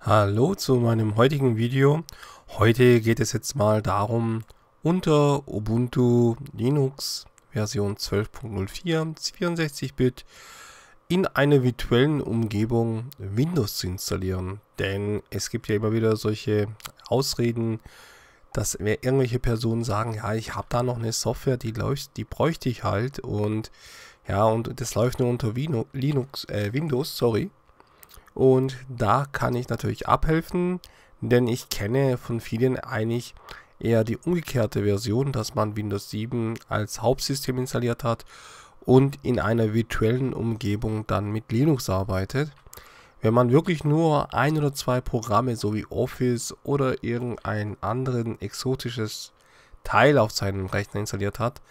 Hallo zu meinem heutigen Video. Heute geht es jetzt mal darum, unter Ubuntu Linux Version 12.04 64-Bit in einer virtuellen Umgebung Windows zu installieren. Denn es gibt ja immer wieder solche Ausreden, dass mir irgendwelche Personen sagen, ja, ich habe da noch eine Software, die läuft, die bräuchte ich halt und ja, und das läuft nur unter Linux, äh, Windows, sorry. Und da kann ich natürlich abhelfen, denn ich kenne von vielen eigentlich eher die umgekehrte Version, dass man Windows 7 als Hauptsystem installiert hat und in einer virtuellen Umgebung dann mit Linux arbeitet. Wenn man wirklich nur ein oder zwei Programme so wie Office oder irgendein anderen exotisches Teil auf seinem Rechner installiert hat,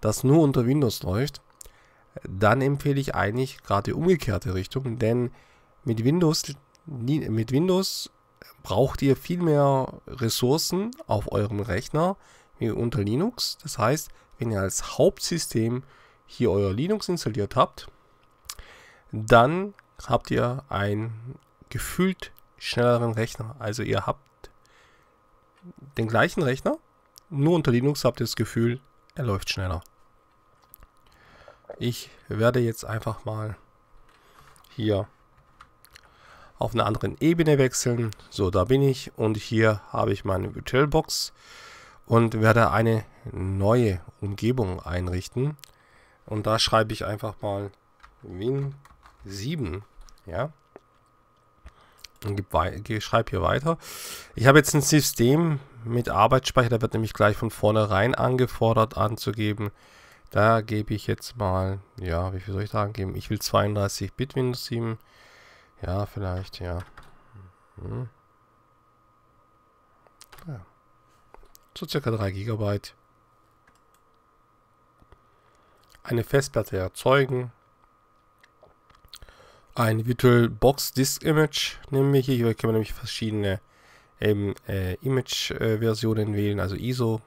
das nur unter Windows läuft, dann empfehle ich eigentlich gerade die umgekehrte Richtung, denn mit Windows, mit Windows braucht ihr viel mehr Ressourcen auf eurem Rechner wie unter Linux. Das heißt, wenn ihr als Hauptsystem hier euer Linux installiert habt, dann habt ihr einen gefühlt schnelleren Rechner. Also ihr habt den gleichen Rechner, nur unter Linux habt ihr das Gefühl, er läuft schneller. Ich werde jetzt einfach mal hier auf einer anderen Ebene wechseln. So, da bin ich und hier habe ich meine Virtualbox und werde eine neue Umgebung einrichten. Und da schreibe ich einfach mal Win7, ja. Und schreibe hier weiter. Ich habe jetzt ein System mit Arbeitsspeicher, der wird nämlich gleich von vornherein angefordert anzugeben. Da gebe ich jetzt mal, ja, wie viel soll ich da angeben? Ich will 32 Bit Windows 7. Ja, vielleicht, ja. Hm. ja. So circa 3 GB. Eine Festplatte erzeugen. Ein Virtual Box Disk Image nehmen wir hier. Hier kann man nämlich verschiedene ähm, äh, Image-Versionen äh, wählen, also ISO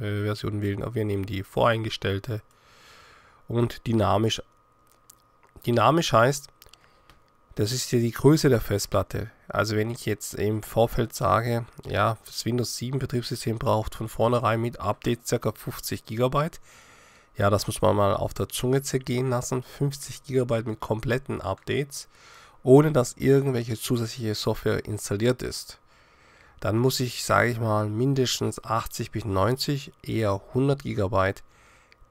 äh, Version wählen, aber wir nehmen die voreingestellte und dynamisch. Dynamisch heißt, das ist hier die Größe der Festplatte. Also wenn ich jetzt im Vorfeld sage, ja, das Windows 7 Betriebssystem braucht von vornherein mit Updates ca. 50 GB. Ja, das muss man mal auf der Zunge zergehen lassen. 50 GB mit kompletten Updates, ohne dass irgendwelche zusätzliche Software installiert ist dann muss ich, sage ich mal, mindestens 80 bis 90, eher 100 GB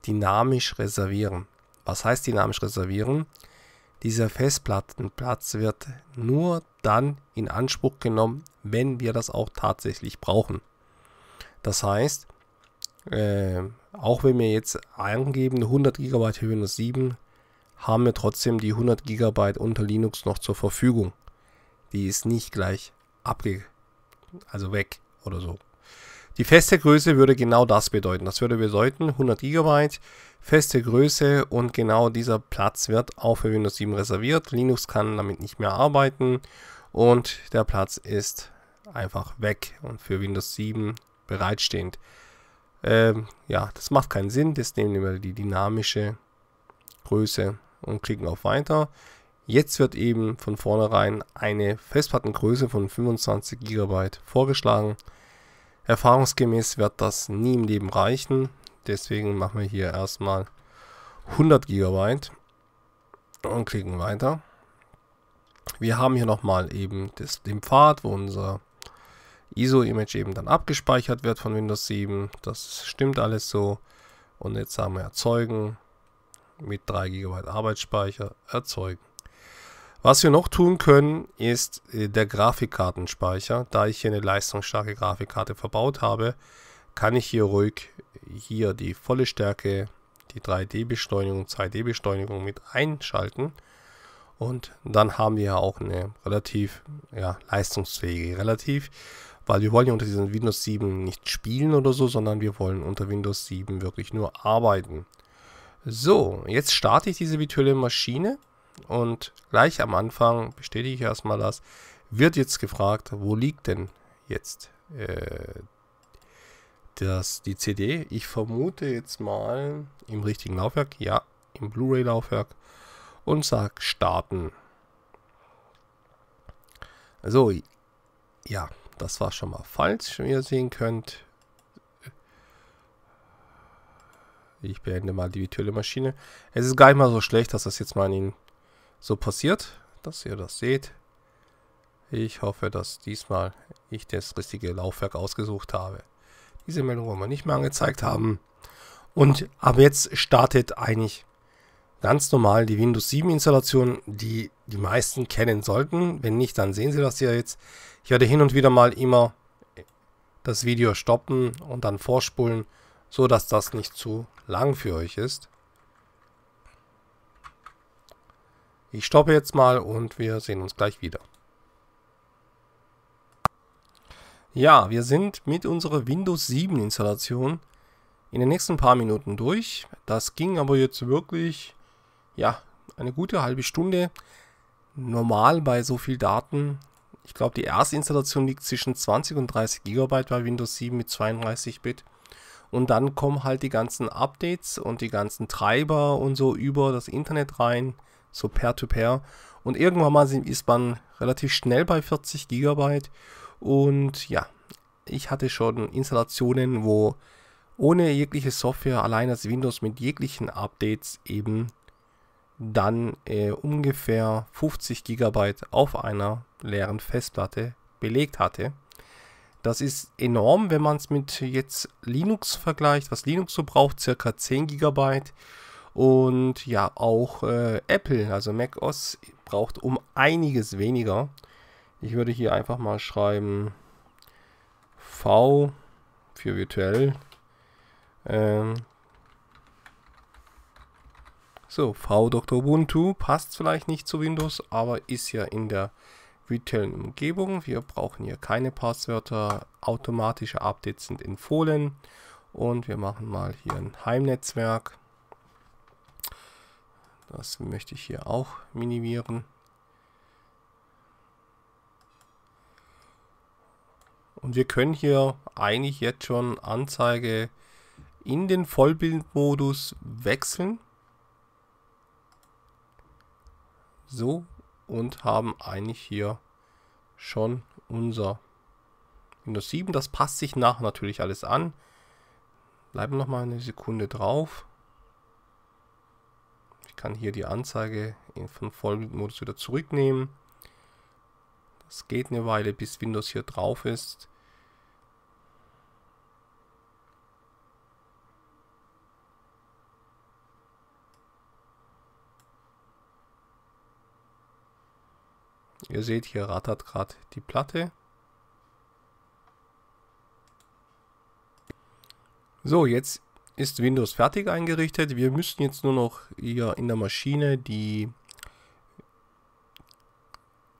dynamisch reservieren. Was heißt dynamisch reservieren? Dieser Festplattenplatz wird nur dann in Anspruch genommen, wenn wir das auch tatsächlich brauchen. Das heißt, äh, auch wenn wir jetzt eingeben 100 GB für Windows 7, haben wir trotzdem die 100 GB unter Linux noch zur Verfügung. Die ist nicht gleich abgegeben also weg oder so. Die feste Größe würde genau das bedeuten. Das würde bedeuten 100 GB, feste Größe und genau dieser Platz wird auch für Windows 7 reserviert. Linux kann damit nicht mehr arbeiten und der Platz ist einfach weg und für Windows 7 bereitstehend. Ähm, ja, das macht keinen Sinn. Das nehmen wir die dynamische Größe und klicken auf Weiter. Jetzt wird eben von vornherein eine Festplattengröße von 25 GB vorgeschlagen. Erfahrungsgemäß wird das nie im Leben reichen. Deswegen machen wir hier erstmal 100 GB und klicken weiter. Wir haben hier nochmal eben das, den Pfad, wo unser ISO-Image eben dann abgespeichert wird von Windows 7. Das stimmt alles so. Und jetzt sagen wir erzeugen mit 3 GB Arbeitsspeicher erzeugen. Was wir noch tun können, ist äh, der Grafikkartenspeicher. Da ich hier eine leistungsstarke Grafikkarte verbaut habe, kann ich hier ruhig hier die volle Stärke, die 3D-Beschleunigung, 2D-Beschleunigung mit einschalten. Und dann haben wir auch eine relativ ja, leistungsfähige, relativ, weil wir wollen ja unter diesem Windows 7 nicht spielen oder so, sondern wir wollen unter Windows 7 wirklich nur arbeiten. So, jetzt starte ich diese virtuelle Maschine und gleich am Anfang bestätige ich erstmal das, wird jetzt gefragt, wo liegt denn jetzt äh, das, die CD? Ich vermute jetzt mal im richtigen Laufwerk, ja, im Blu-ray-Laufwerk und sage starten. So, ja, das war schon mal falsch, wie ihr sehen könnt. Ich beende mal die virtuelle Maschine. Es ist gar nicht mal so schlecht, dass das jetzt mal in den so passiert, dass ihr das seht. Ich hoffe, dass diesmal ich das richtige Laufwerk ausgesucht habe. Diese Meldung wollen wir nicht mehr angezeigt haben. Und ab jetzt startet eigentlich ganz normal die Windows 7 Installation, die die meisten kennen sollten. Wenn nicht, dann sehen Sie das ja jetzt. Ich werde hin und wieder mal immer das Video stoppen und dann vorspulen, so dass das nicht zu lang für euch ist. Ich stoppe jetzt mal und wir sehen uns gleich wieder. Ja, wir sind mit unserer Windows 7 Installation in den nächsten paar Minuten durch. Das ging aber jetzt wirklich, ja, eine gute halbe Stunde. Normal bei so viel Daten. Ich glaube, die erste Installation liegt zwischen 20 und 30 GB bei Windows 7 mit 32 Bit. Und dann kommen halt die ganzen Updates und die ganzen Treiber und so über das Internet rein so pair to pair -peer. Und irgendwann mal ist man relativ schnell bei 40 GB. Und ja, ich hatte schon Installationen, wo ohne jegliche Software, allein das Windows mit jeglichen Updates eben dann äh, ungefähr 50 GB auf einer leeren Festplatte belegt hatte. Das ist enorm, wenn man es mit jetzt Linux vergleicht. Was Linux so braucht, circa 10 GB. Und ja, auch äh, Apple, also Mac OS, braucht um einiges weniger. Ich würde hier einfach mal schreiben V für virtuell. Ähm so, V Dr. Ubuntu passt vielleicht nicht zu Windows, aber ist ja in der virtuellen Umgebung. Wir brauchen hier keine Passwörter. Automatische Updates sind empfohlen. Und wir machen mal hier ein Heimnetzwerk. Das möchte ich hier auch minimieren. Und wir können hier eigentlich jetzt schon Anzeige in den Vollbildmodus wechseln. So und haben eigentlich hier schon unser Windows 7. Das passt sich nach natürlich alles an. Bleiben noch mal eine Sekunde drauf kann hier die Anzeige von Modus wieder zurücknehmen. Das geht eine Weile, bis Windows hier drauf ist. Ihr seht, hier rattert gerade die Platte. So, jetzt ist Windows fertig eingerichtet. Wir müssen jetzt nur noch hier in der Maschine die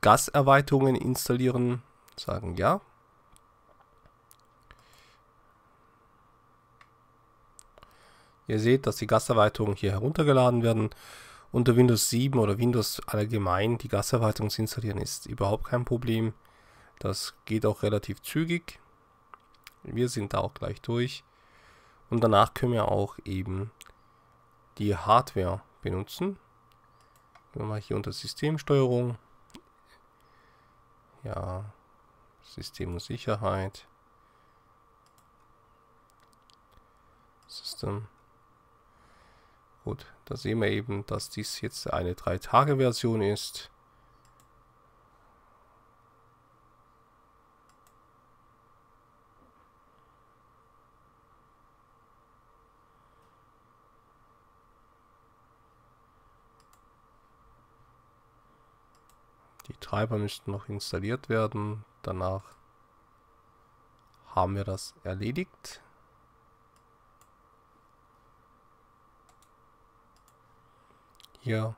Gaserweiterungen installieren. Sagen ja. Ihr seht, dass die Gaserweiterungen hier heruntergeladen werden. Unter Windows 7 oder Windows allgemein die Gaserweiterung zu installieren ist überhaupt kein Problem. Das geht auch relativ zügig. Wir sind da auch gleich durch. Und danach können wir auch eben die Hardware benutzen. Gehen wir mal hier unter Systemsteuerung. Ja, System und Sicherheit. System. Gut, da sehen wir eben, dass dies jetzt eine 3-Tage-Version ist. Treiber müssten noch installiert werden. Danach haben wir das erledigt. Hier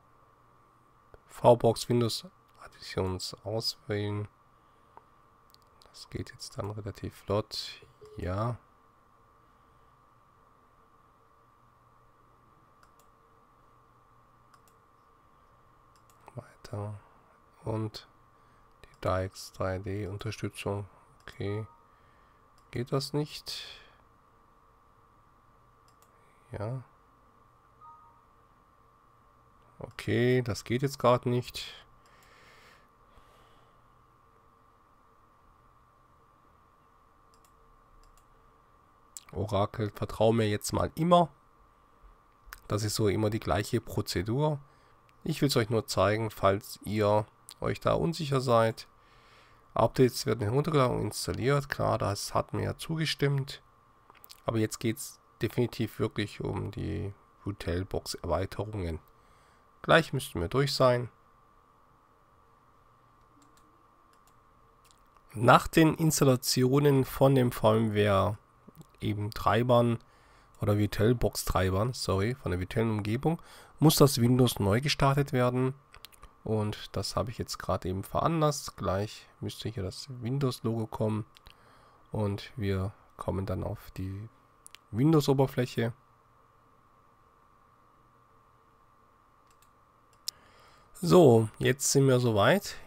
VBox Windows Additions auswählen. Das geht jetzt dann relativ flott. Ja. Weiter und die Dykes 3D Unterstützung. Okay. Geht das nicht? Ja. Okay, das geht jetzt gerade nicht. Orakel, vertraue mir jetzt mal immer. Das ist so immer die gleiche Prozedur. Ich will es euch nur zeigen, falls ihr euch da unsicher seid. Updates werden heruntergeladen und installiert. Klar, das hat mir ja zugestimmt. Aber jetzt geht es definitiv wirklich um die Hotelbox Erweiterungen. Gleich müssten wir durch sein. Nach den Installationen von dem VMware eben Treibern oder vtl treibern sorry, von der virtuellen umgebung muss das Windows neu gestartet werden. Und das habe ich jetzt gerade eben veranlasst. Gleich müsste hier das Windows-Logo kommen. Und wir kommen dann auf die Windows-Oberfläche. So, jetzt sind wir soweit.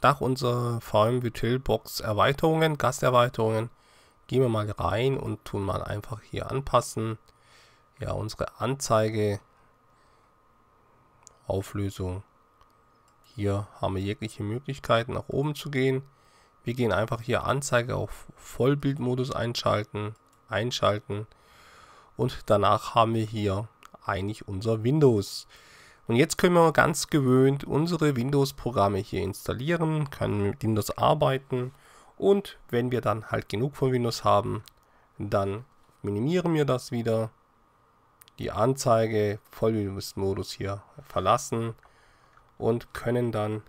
Nach unserer VM Vitil Box Erweiterungen, Gasterweiterungen, gehen wir mal rein und tun mal einfach hier anpassen. Ja, unsere Anzeige, Auflösung hier haben wir jegliche Möglichkeiten nach oben zu gehen. Wir gehen einfach hier Anzeige auf Vollbildmodus einschalten, einschalten und danach haben wir hier eigentlich unser Windows. Und jetzt können wir ganz gewöhnt unsere Windows-Programme hier installieren, können mit Windows arbeiten und wenn wir dann halt genug von Windows haben, dann minimieren wir das wieder, die Anzeige Vollbildmodus hier verlassen und können dann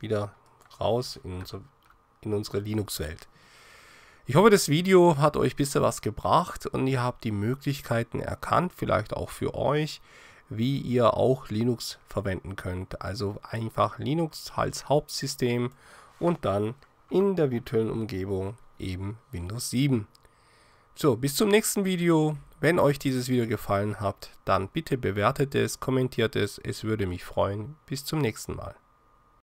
wieder raus in, unser, in unsere Linux-Welt. Ich hoffe, das Video hat euch ein bisschen was gebracht und ihr habt die Möglichkeiten erkannt, vielleicht auch für euch, wie ihr auch Linux verwenden könnt. Also einfach Linux als Hauptsystem und dann in der virtuellen Umgebung eben Windows 7. So, bis zum nächsten Video. Wenn euch dieses Video gefallen hat, dann bitte bewertet es, kommentiert es, es würde mich freuen. Bis zum nächsten Mal.